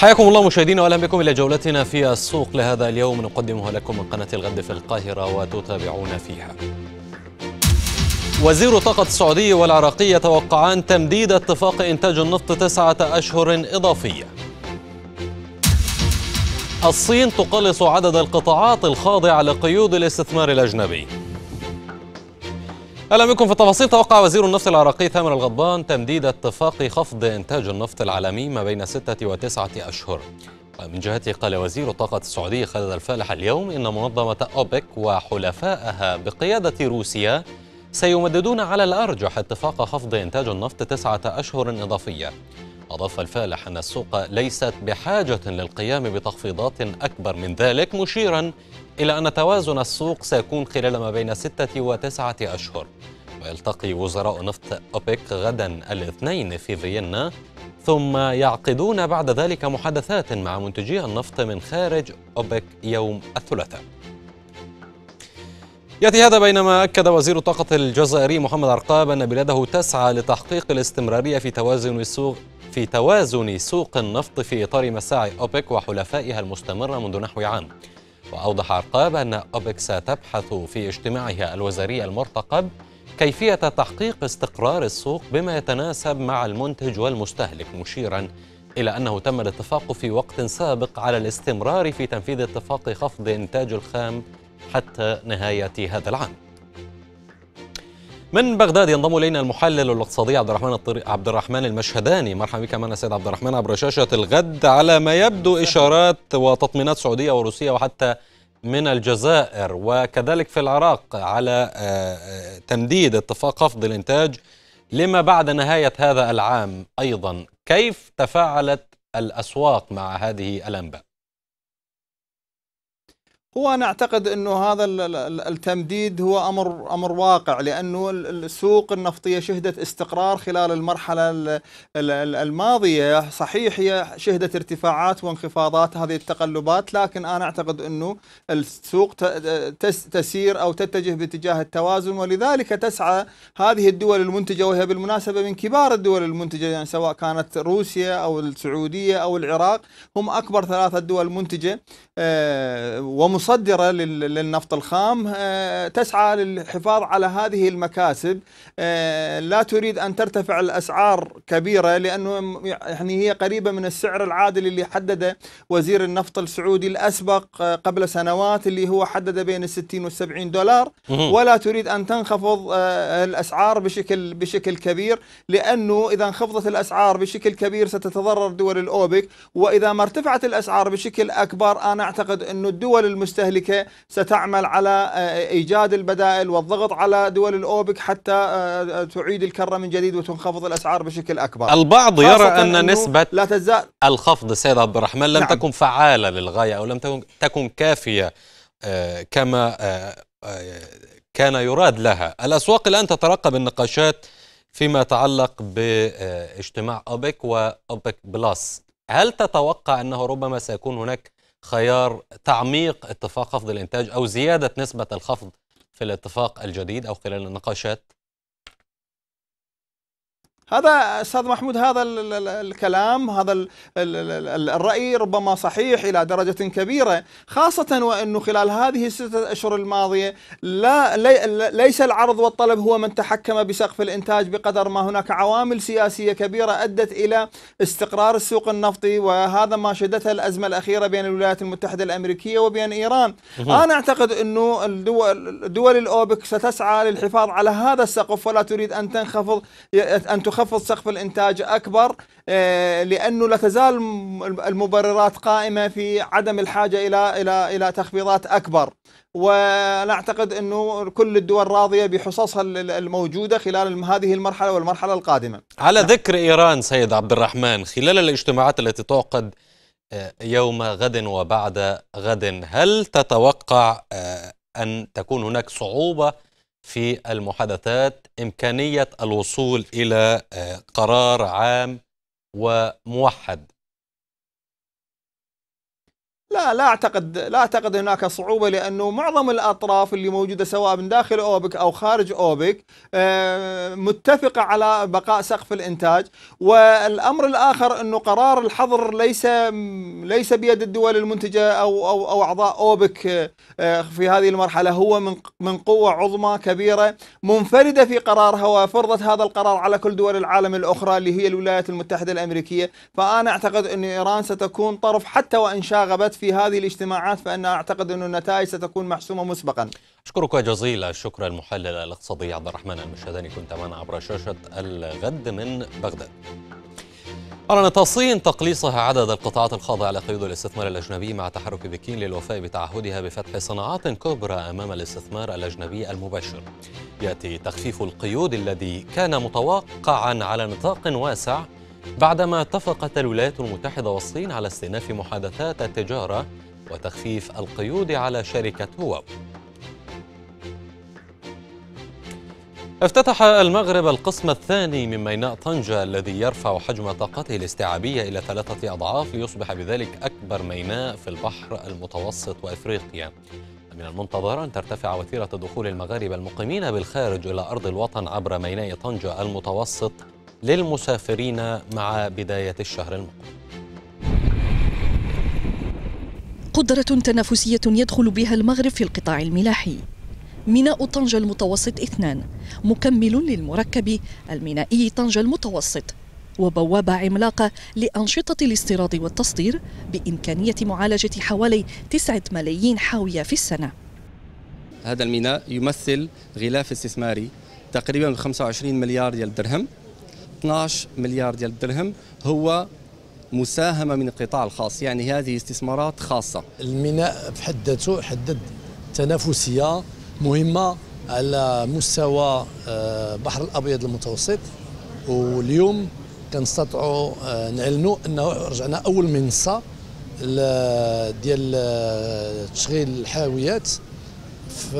حياكم الله مشاهدينا واهلا بكم الى جولتنا في السوق لهذا اليوم نقدمها لكم من قناه الغد في القاهره وتتابعون فيها. وزير الطاقة السعودي والعراقي يتوقعان تمديد اتفاق إنتاج النفط تسعة أشهر إضافية الصين تقلص عدد القطاعات الخاضعة لقيود الاستثمار الأجنبي اهلا بكم في التفاصيل توقع وزير النفط العراقي ثامر الغضبان تمديد اتفاق خفض انتاج النفط العالمي ما بين ستة وتسعة اشهر ومن جهته قال وزير الطاقة السعودي خالد الفالح اليوم إن منظمة أوبك وحلفائها بقيادة روسيا سيمددون على الأرجح اتفاق خفض إنتاج النفط تسعة أشهر إضافية أضاف الفالح أن السوق ليست بحاجة للقيام بتخفيضات أكبر من ذلك مشيراً إلى أن توازن السوق سيكون خلال ما بين ستة وتسعة أشهر ويلتقي وزراء نفط أوبك غدا الاثنين في فيينا ثم يعقدون بعد ذلك محادثات مع منتجي النفط من خارج أوبك يوم الثلاثاء ياتي هذا بينما اكد وزير الطاقه الجزائري محمد عرقاب ان بلاده تسعى لتحقيق الاستمراريه في توازن السوق في توازن سوق النفط في اطار مساعي اوبك وحلفائها المستمره منذ نحو عام وأوضح عرقاب أن أوبك ستبحث في اجتماعها الوزاري المرتقب كيفية تحقيق استقرار السوق بما يتناسب مع المنتج والمستهلك مشيرا إلى أنه تم الاتفاق في وقت سابق على الاستمرار في تنفيذ اتفاق خفض إنتاج الخام حتى نهاية هذا العام من بغداد ينضم الينا المحلل الاقتصادي عبد الرحمن عبد الرحمن المشهداني مرحبا بك معنا سيد عبد الرحمن عبر شاشه الغد على ما يبدو اشارات وتطمينات سعوديه وروسيه وحتى من الجزائر وكذلك في العراق على آه، آه، تمديد اتفاق خفض الانتاج لما بعد نهايه هذا العام ايضا كيف تفاعلت الاسواق مع هذه الانباء هو انا اعتقد انه هذا التمديد هو امر امر واقع لانه السوق النفطيه شهدت استقرار خلال المرحله الماضيه، صحيح هي شهدت ارتفاعات وانخفاضات هذه التقلبات لكن انا اعتقد انه السوق تسير او تتجه باتجاه التوازن ولذلك تسعى هذه الدول المنتجه وهي بالمناسبه من كبار الدول المنتجه يعني سواء كانت روسيا او السعوديه او العراق هم اكبر ثلاثه دول منتجه آه، ومصر المصدرة للنفط الخام آه، تسعى للحفاظ على هذه المكاسب آه، لا تريد أن ترتفع الأسعار كبيرة لأنه يعني هي قريبة من السعر العادل اللي حدده وزير النفط السعودي الأسبق آه، قبل سنوات اللي هو حدد بين ال 60 وال 70 دولار ولا تريد أن تنخفض الأسعار بشكل بشكل كبير لأنه إذا انخفضت الأسعار بشكل كبير ستتضرر دول الأوبك وإذا ما ارتفعت الأسعار بشكل أكبر أنا أعتقد أنه الدول المس المستهلكه ستعمل على آه، ايجاد البدائل والضغط على دول الاوبك حتى آه، آه، تعيد الكره من جديد وتنخفض الاسعار بشكل اكبر. البعض يرى ان نسبه لا تزال الخفض سيد عبد الرحمن لم نعم. تكن فعاله للغايه او لم تكن كافيه كما كان يراد لها الأسواق الآن تترقب النقاشات فيما يتعلق باجتماع أوبك وأوبك بلس هل تتوقع أنه ربما سيكون هناك خيار تعميق اتفاق خفض الانتاج او زياده نسبه الخفض في الاتفاق الجديد او خلال النقاشات هذا استاذ محمود هذا الكلام هذا الراي ربما صحيح الى درجه كبيره خاصه وانه خلال هذه السته اشهر الماضيه لا ليس العرض والطلب هو من تحكم بسقف الانتاج بقدر ما هناك عوامل سياسيه كبيره ادت الى استقرار السوق النفطي وهذا ما شدتها الازمه الاخيره بين الولايات المتحده الامريكيه وبين ايران انا اعتقد انه الدول دول الاوبك ستسعى للحفاظ على هذا السقف ولا تريد ان تنخفض ان تخفض خفض سقف الانتاج اكبر آه، لانه لا تزال المبررات قائمه في عدم الحاجه الى الى الى تخفيضات اكبر وانا اعتقد انه كل الدول راضيه بحصصها الموجوده خلال هذه المرحله والمرحله القادمه. على نعم. ذكر ايران سيد عبد الرحمن خلال الاجتماعات التي تعقد آه، يوم غد وبعد غد هل تتوقع آه، ان تكون هناك صعوبه في المحادثات إمكانية الوصول إلى آه، قرار عام وموحد لا لا اعتقد لا اعتقد هناك صعوبه لانه معظم الاطراف اللي موجوده سواء من داخل اوبك او خارج اوبك آه، متفقه على بقاء سقف الانتاج والامر الاخر انه قرار الحظر ليس ليس بيد الدول المنتجه او او او اعضاء اوبك آه، في هذه المرحله هو من من قوه عظمى كبيره منفرده في قرارها وفرضت هذا القرار على كل دول العالم الاخرى اللي هي الولايات المتحده الامريكيه فانا اعتقد ان ايران ستكون طرف حتى وان شاغبت في هذه الاجتماعات فأنا أعتقد أن النتائج ستكون محسومة مسبقا أشكرك جزيلا شكرا المحلل الاقتصادي عبد الرحمن المشهداني كنت معنا عبر شاشة الغد من بغداد أعلنت الصين تقليصها عدد القطاعات الخاضعة لقيود الاستثمار الأجنبي مع تحرك بكين للوفاء بتعهدها بفتح صناعات كبرى أمام الاستثمار الأجنبي المباشر يأتي تخفيف القيود الذي كان متوقعا على نطاق واسع بعدما اتفقت الولايات المتحدة والصين على استئناف محادثات التجارة وتخفيف القيود على شركة هواوي افتتح المغرب القسم الثاني من ميناء طنجة الذي يرفع حجم طاقته الاستيعابية إلى ثلاثة أضعاف ليصبح بذلك أكبر ميناء في البحر المتوسط وإفريقيا من المنتظر أن ترتفع وتيرة دخول المغاربة المقيمين بالخارج إلى أرض الوطن عبر ميناء طنجة المتوسط للمسافرين مع بداية الشهر المقبل قدرة تنافسية يدخل بها المغرب في القطاع الملاحي ميناء طنجة المتوسط اثنان مكمل للمركب المينائي طنجة المتوسط وبوابة عملاقة لأنشطة الاستيراد والتصدير بإمكانية معالجة حوالي تسعة ملايين حاوية في السنة هذا الميناء يمثل غلاف استثماري تقريبا 25 مليار درهم 12 مليار ديال الدرهم هو مساهمه من القطاع الخاص يعني هذه استثمارات خاصه الميناء في حد ذاته حدد تنافسيه مهمه على مستوى البحر آه، الابيض المتوسط واليوم كنستطيعوا آه، نعلنوا انه رجعنا اول منصه ديال آه، تشغيل الحاويات في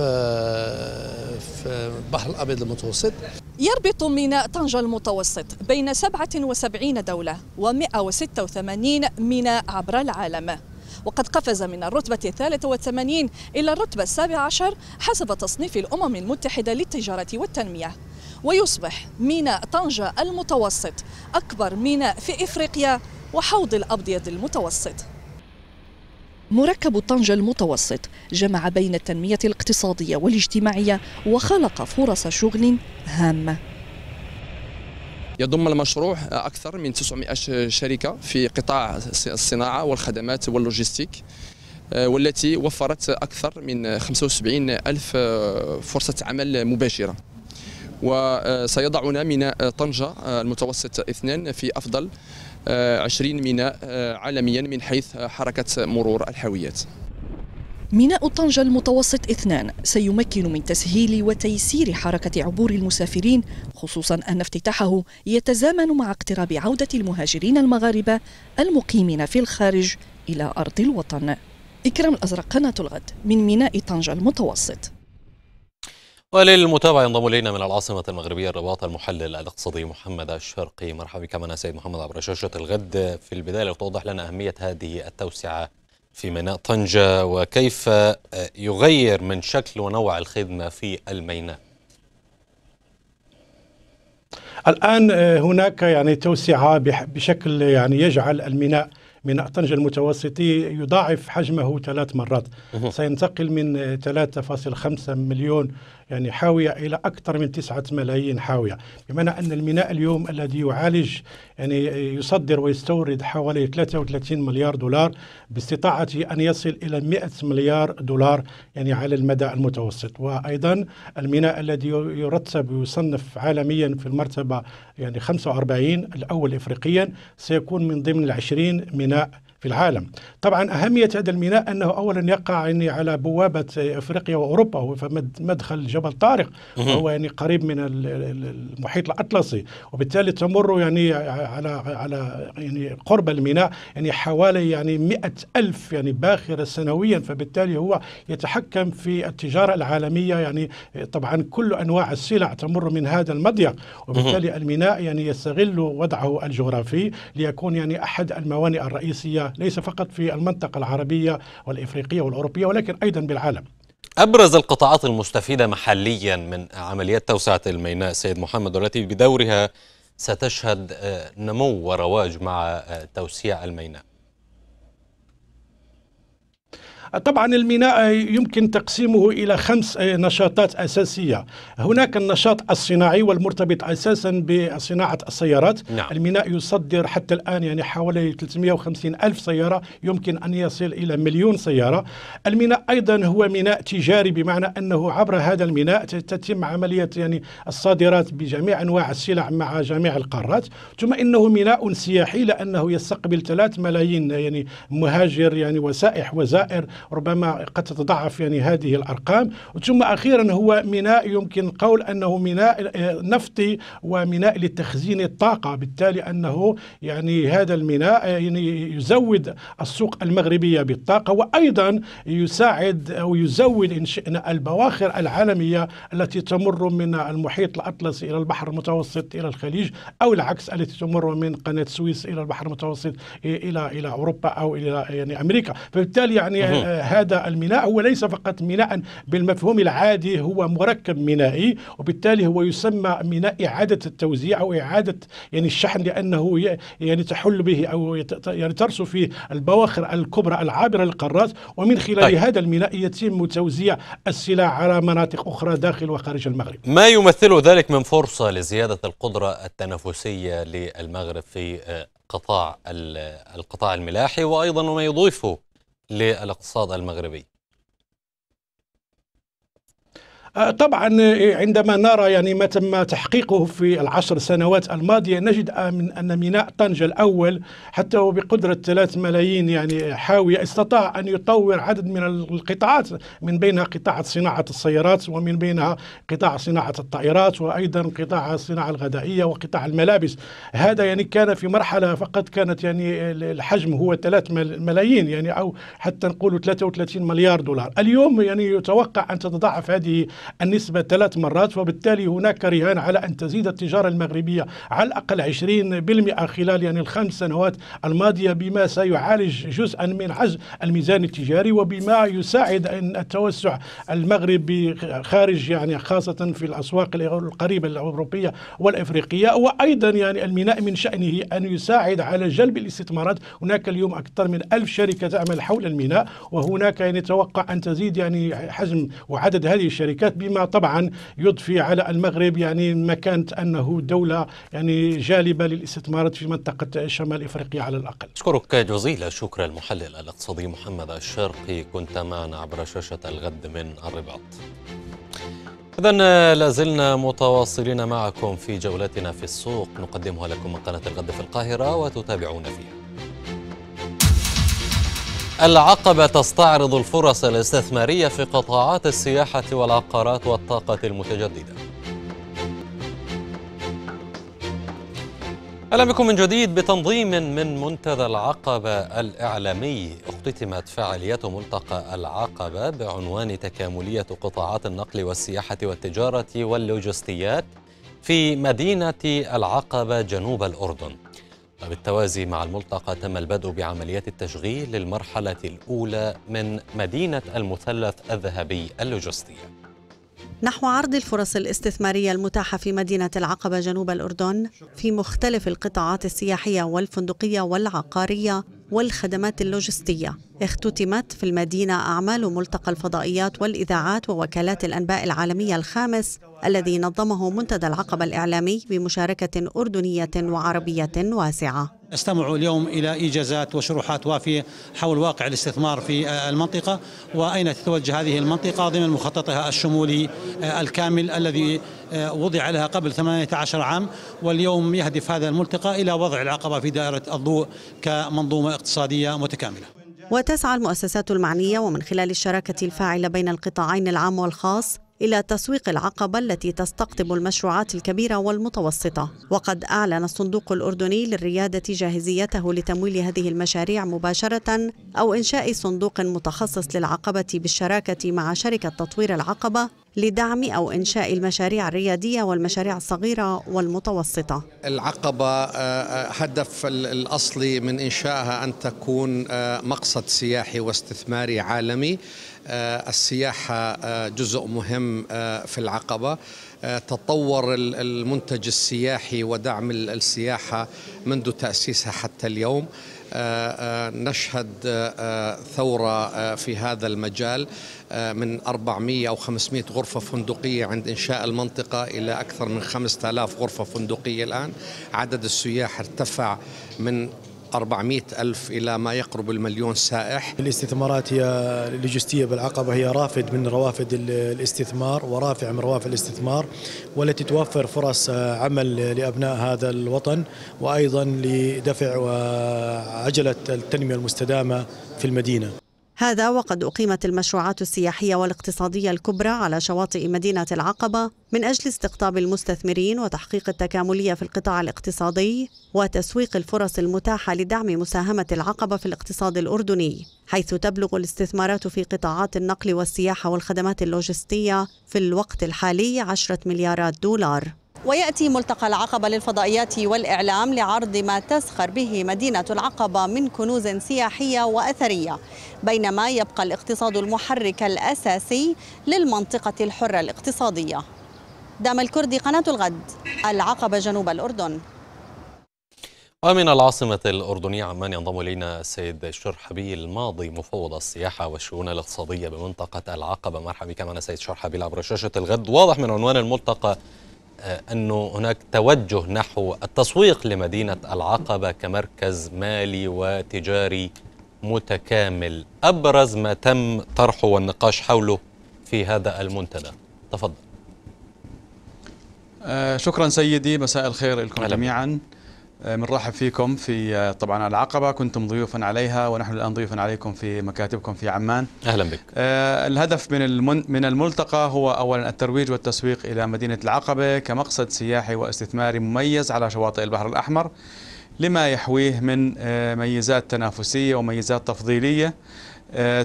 في البحر الابيض المتوسط يربط ميناء طنجة المتوسط بين 77 دولة و186 ميناء عبر العالم وقد قفز من الرتبة الثالثة والثمانين إلى الرتبة السابعة عشر حسب تصنيف الأمم المتحدة للتجارة والتنمية ويصبح ميناء طنجة المتوسط أكبر ميناء في إفريقيا وحوض الأبيض المتوسط مركب طنجة المتوسط جمع بين التنمية الاقتصادية والاجتماعية وخلق فرص شغل هامة يضم المشروع أكثر من 900 شركة في قطاع الصناعة والخدمات واللوجستيك آه، والتي وفرت أكثر من 75 ألف آه، فرصة عمل مباشرة وسيضعنا من طنجة المتوسط اثنان في أفضل 20 آه، ميناء آه، عالميا من حيث حركة مرور الحاويات ميناء طنجة المتوسط اثنان سيمكن من تسهيل وتيسير حركة عبور المسافرين خصوصا أن افتتاحه يتزامن مع اقتراب عودة المهاجرين المغاربة المقيمين في الخارج إلى أرض الوطن إكرام الأزرق قناة الغد من ميناء طنجة المتوسط وللمتابعة ينضم إلينا من العاصمة المغربية الرباط المحلل الاقتصادي محمد الشرقي مرحبا بك معنا سيد محمد عبر شاشة الغد في البداية لو توضح لنا أهمية هذه التوسعة في ميناء طنجة وكيف يغير من شكل ونوع الخدمة في الميناء الآن آه، هناك يعني توسعة بشكل يعني يجعل الميناء ميناء طنجة المتوسطي يضاعف حجمه ثلاث مرات سينتقل من 3.5 آه، مليون يعني حاوية إلى أكثر من تسعة ملايين حاوية بمعنى أن الميناء اليوم الذي يعالج يعني يصدر ويستورد حوالي 33 مليار دولار باستطاعته أن يصل إلى 100 مليار دولار يعني على المدى المتوسط وأيضا الميناء الذي يرتب ويصنف عالميا في المرتبة يعني 45 الأول إفريقيا سيكون من ضمن العشرين ميناء في العالم طبعا أهمية هذا الميناء أنه أولا يقع يعني على بوابة أفريقيا وأوروبا هو مدخل جبل طارق وهو يعني قريب من المحيط الأطلسي وبالتالي تمر يعني على على يعني قرب الميناء يعني حوالي يعني مئة ألف يعني باخرة سنويا فبالتالي هو يتحكم في التجارة العالمية يعني طبعا كل أنواع السلع تمر من هذا المضيق وبالتالي الميناء يعني يستغل وضعه الجغرافي ليكون يعني أحد الموانئ الرئيسية ليس فقط في المنطقة العربية والإفريقية والأوروبية ولكن أيضا بالعالم أبرز القطاعات المستفيدة محليا من عمليات توسعة الميناء سيد محمد والتي بدورها ستشهد آه، نمو ورواج مع آه، توسيع الميناء طبعا الميناء يمكن تقسيمه إلى خمس نشاطات أساسية هناك النشاط الصناعي والمرتبط أساسا بصناعة السيارات نعم. الميناء يصدر حتى الآن يعني حوالي 350 ألف سيارة يمكن أن يصل إلى مليون سيارة الميناء أيضا هو ميناء تجاري بمعنى أنه عبر هذا الميناء تتم عملية يعني الصادرات بجميع أنواع السلع مع جميع القارات ثم إنه ميناء سياحي لأنه يستقبل 3 ملايين يعني مهاجر يعني وسائح وزائر ربما قد تتضاعف يعني هذه الأرقام ثم أخيرا هو ميناء يمكن القول أنه ميناء نفطي وميناء لتخزين الطاقة بالتالي أنه يعني هذا الميناء يعني يزود السوق المغربية بالطاقة وأيضا يساعد أو يزود إن شئنا البواخر العالمية التي تمر من المحيط الأطلسي إلى البحر المتوسط إلى الخليج أو العكس التي تمر من قناة السويس إلى البحر المتوسط إلى إلى أوروبا أو إلى يعني أمريكا فبالتالي يعني هذا الميناء هو ليس فقط ميناء بالمفهوم العادي هو مركب مينائي وبالتالي هو يسمى ميناء إعادة التوزيع أو إعادة يعني الشحن لأنه يعني تحل به أو يعني ترسو فيه البواخر الكبرى العابرة للقارات ومن خلال طيب. هذا الميناء يتم توزيع السلع على مناطق أخرى داخل وخارج المغرب ما يمثل ذلك من فرصة لزيادة القدرة التنافسية للمغرب في آه، قطاع القطاع الملاحي وأيضا وما يضيفه للاقتصاد المغربي آه، طبعا آه، عندما نرى يعني ما تم تحقيقه في العشر سنوات الماضيه نجد آه، من ان ميناء طنجه الاول حتى هو بقدره 3 ملايين يعني حاويه استطاع ان يطور عدد من القطاعات من بينها قطاع صناعه السيارات ومن بينها قطاع صناعه الطائرات وايضا قطاع الصناعه الغذائيه وقطاع الملابس هذا يعني كان في مرحله فقط كانت يعني الحجم هو 3 ملايين يعني او حتى نقول 33 مليار دولار اليوم يعني يتوقع ان تتضاعف هذه النسبة ثلاث مرات وبالتالي هناك رهان على أن تزيد التجارة المغربية على الأقل 20% خلال يعني الخمس سنوات الماضية بما سيعالج جزءا من عجز الميزان التجاري وبما يساعد أن التوسع المغربي خارج يعني خاصة في الأسواق القريبة الأوروبية والأفريقية وأيضا يعني الميناء من شأنه أن يساعد على جلب الاستثمارات هناك اليوم أكثر من ألف شركة تعمل حول الميناء وهناك يعني توقع أن تزيد يعني حجم وعدد هذه الشركات السياسات بما طبعا يضفي على المغرب يعني مكانة أنه دولة يعني جالبة للاستثمارات في منطقة شمال إفريقيا على الأقل أشكرك جزيل الشكر المحلل الاقتصادي محمد الشرقي كنت معنا عبر شاشة الغد من الرباط إذا لازلنا متواصلين معكم في جولتنا في السوق نقدمها لكم من قناة الغد في القاهرة وتتابعون فيها العقبة تستعرض الفرص الاستثمارية في قطاعات السياحة والعقارات والطاقة المتجددة أهلا بكم من جديد بتنظيم من منتدى العقبة الإعلامي اختتمت فعاليات ملتقى العقبة بعنوان تكاملية قطاعات النقل والسياحة والتجارة واللوجستيات في مدينة العقبة جنوب الأردن وبالتوازي مع الملتقى تم البدء بعمليات التشغيل للمرحلة الأولى من مدينة المثلث الذهبي اللوجستي نحو عرض الفرص الاستثمارية المتاحة في مدينة العقبة جنوب الأردن في مختلف القطاعات السياحية والفندقية والعقارية والخدمات اللوجستية اختتمت في المدينة أعمال ملتقى الفضائيات والإذاعات ووكالات الأنباء العالمية الخامس الذي نظمه منتدى العقبة الإعلامي بمشاركة أردنية وعربية واسعة نستمع اليوم إلى إيجازات وشروحات وافية حول واقع الاستثمار في آه، المنطقة وأين تتوجه هذه المنطقة ضمن مخططها الشمولي آه، الكامل الذي آه، وضع لها قبل 18 عام واليوم يهدف هذا الملتقى إلى وضع العقبة في دائرة الضوء كمنظومة اقتصادية متكاملة وتسعى المؤسسات المعنية ومن خلال الشراكة الفاعلة بين القطاعين العام والخاص إلى تسويق العقبة التي تستقطب المشروعات الكبيرة والمتوسطة وقد أعلن الصندوق الأردني للريادة جاهزيته لتمويل هذه المشاريع مباشرة أو إنشاء صندوق متخصص للعقبة بالشراكة مع شركة تطوير العقبة لدعم أو إنشاء المشاريع الريادية والمشاريع الصغيرة والمتوسطة العقبة آه، آه، هدف الأصلي من إنشائها أن تكون آه، مقصد سياحي واستثماري عالمي السياحة جزء مهم في العقبة تطور المنتج السياحي ودعم السياحة منذ تأسيسها حتى اليوم آه، آه، نشهد آه، ثورة في هذا المجال من 400 أو 500 غرفة فندقية عند إنشاء المنطقة إلى أكثر من 5000 غرفة فندقية الآن عدد السياح ارتفع من 400 ألف إلى ما يقرب المليون سائح الاستثمارات هي اللوجستية بالعقبة هي رافد من روافد الاستثمار ورافع من روافع الاستثمار والتي توفر فرص عمل لأبناء هذا الوطن وأيضا لدفع وعجلة التنمية المستدامة في المدينة هذا وقد أقيمت المشروعات السياحية والاقتصادية الكبرى على شواطئ مدينة العقبة من أجل استقطاب المستثمرين وتحقيق التكاملية في القطاع الاقتصادي وتسويق الفرص المتاحة لدعم مساهمة العقبة في الاقتصاد الأردني حيث تبلغ الاستثمارات في قطاعات النقل والسياحة والخدمات اللوجستية في الوقت الحالي 10 مليارات دولار وياتي ملتقى العقبه للفضائيات والاعلام لعرض ما تسخر به مدينه العقبه من كنوز سياحيه واثريه بينما يبقى الاقتصاد المحرك الاساسي للمنطقه الحره الاقتصاديه دام الكردي قناه الغد العقبه جنوب الاردن ومن العاصمة الأردنية عمان ينضم إلينا السيد شرحبي الماضي مفوض السياحة والشؤون الاقتصادية بمنطقة العقبة مرحبا بك معنا سيد شرحبي عبر شاشة الغد واضح من عنوان الملتقى آه، أنه هناك توجه نحو التسويق لمدينة العقبة كمركز مالي وتجاري متكامل أبرز ما تم طرحه والنقاش حوله في هذا المنتدى تفضل آه شكرا سيدي مساء الخير لكم جميعا بنرحب آه، فيكم في آه، طبعا العقبه كنتم ضيوفا عليها ونحن الان ضيوفا عليكم في مكاتبكم في عمان اهلا بك آه، الهدف من من الملتقى هو اولا الترويج والتسويق الى مدينه العقبه كمقصد سياحي واستثماري مميز على شواطئ البحر الاحمر لما يحويه من ميزات تنافسيه وميزات تفضيليه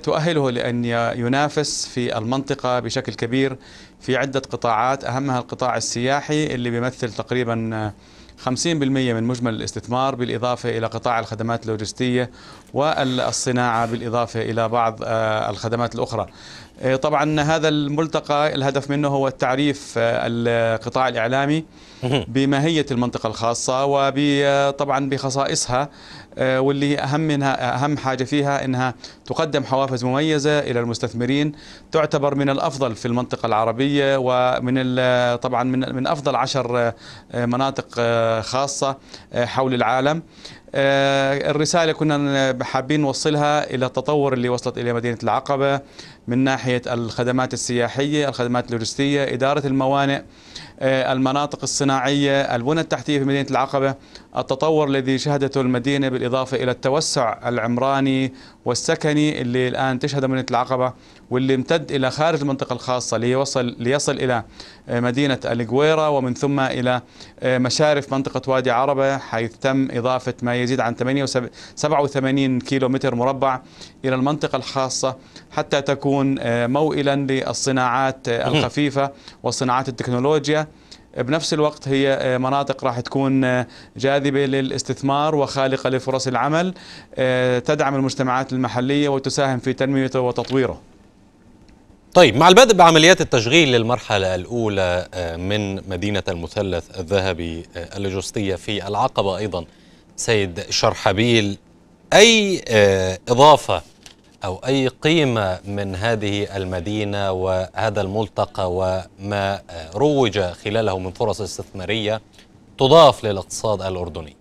تؤهله لأن ينافس في المنطقة بشكل كبير في عدة قطاعات أهمها القطاع السياحي اللي بيمثل تقريبا 50% من مجمل الاستثمار بالإضافة إلى قطاع الخدمات اللوجستية والصناعة بالإضافة إلى بعض آه، الخدمات الأخرى إيه، طبعا هذا الملتقى الهدف منه هو التعريف آه، القطاع الإعلامي بماهية المنطقة الخاصة وطبعا آه، بخصائصها آه، واللي أهم منها أهم حاجة فيها أنها تقدم حوافز مميزة إلى المستثمرين تعتبر من الأفضل في المنطقة العربية ومن طبعا من من أفضل عشر مناطق خاصة حول العالم آه، الرسالة كنا حابين نوصلها إلى التطور اللي وصلت إليه مدينة العقبة من ناحية الخدمات السياحية الخدمات اللوجستية إدارة الموانئ آه، المناطق الصناعية البنى التحتية في مدينة العقبة التطور الذي شهدته المدينة بالإضافة إلى التوسع العمراني والسكني اللي الآن تشهده مدينة العقبة واللي امتد إلى خارج المنطقة الخاصة ليوصل, ليصل إلى مدينة القويرة ومن ثم إلى آه، مشارف منطقة وادي عربة حيث تم إضافة ما يزيد عن 87 كيلو متر مربع إلى المنطقة الخاصة حتى تكون آه، موئلا للصناعات آه، الخفيفة وصناعات التكنولوجيا بنفس الوقت هي آه، مناطق راح تكون آه، جاذبة للاستثمار وخالقة لفرص العمل آه، تدعم المجتمعات المحلية وتساهم في تنميته وتطويره طيب مع البدء بعمليات التشغيل للمرحلة الأولى من مدينة المثلث الذهبي اللوجستية في العقبة أيضا سيد شرحبيل أي إضافة أو أي قيمة من هذه المدينة وهذا الملتقى وما آه، روج خلاله من فرص استثمارية تضاف للاقتصاد الأردني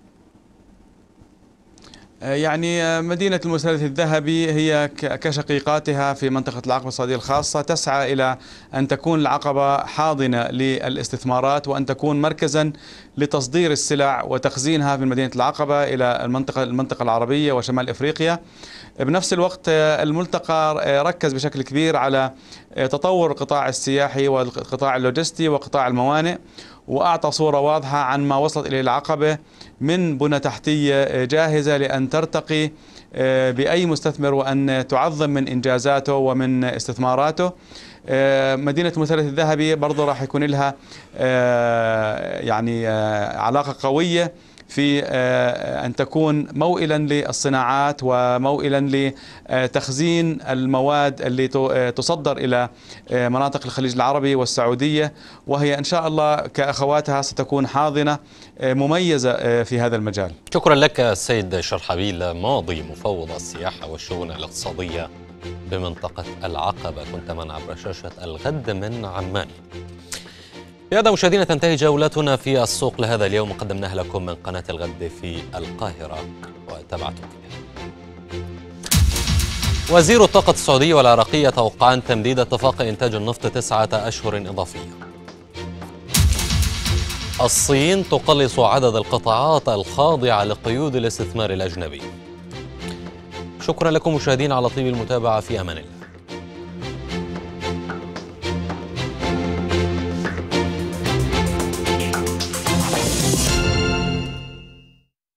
آه، يعني آه، مدينة المثلث الذهبي هي كشقيقاتها في منطقة العقبة الصادية الخاصة تسعى إلى أن تكون العقبة حاضنة للاستثمارات وأن تكون مركزا لتصدير السلع وتخزينها من مدينة العقبة إلى المنطقة المنطقة العربية وشمال إفريقيا بنفس الوقت آه، الملتقى ركز بشكل كبير على تطور القطاع السياحي والقطاع اللوجستي وقطاع الموانئ وأعطى صورة واضحة عن ما وصلت إليه العقبة من بنى تحتية آه، جاهزة لأن ترتقي آه، بأي مستثمر وأن تعظم من إنجازاته ومن استثماراته آه، مدينة المثلث الذهبي برضه راح يكون لها يعني علاقة قوية في آه، آه، أن تكون موئلا للصناعات وموئلا لتخزين المواد اللي آه، تصدر إلى مناطق الخليج العربي والسعودية وهي إن شاء الله كأخواتها ستكون حاضنة مميزة في هذا المجال شكرا لك السيد شرحبيل ماضي مفوض السياحة والشؤون الاقتصادية بمنطقة العقبة كنت معنا عبر شاشة الغد من عمان بهذا مشاهدينا تنتهي جولتنا في السوق لهذا اليوم قدمناها لكم من قناة الغد في القاهرة وتابعتم وزير الطاقة السعودية والعراقية توقعان تمديد اتفاق إنتاج النفط تسعة أشهر إضافية الصين تقلص عدد القطاعات الخاضعة لقيود الاستثمار الأجنبي شكرا لكم مشاهدين على طيب المتابعة في أمان الله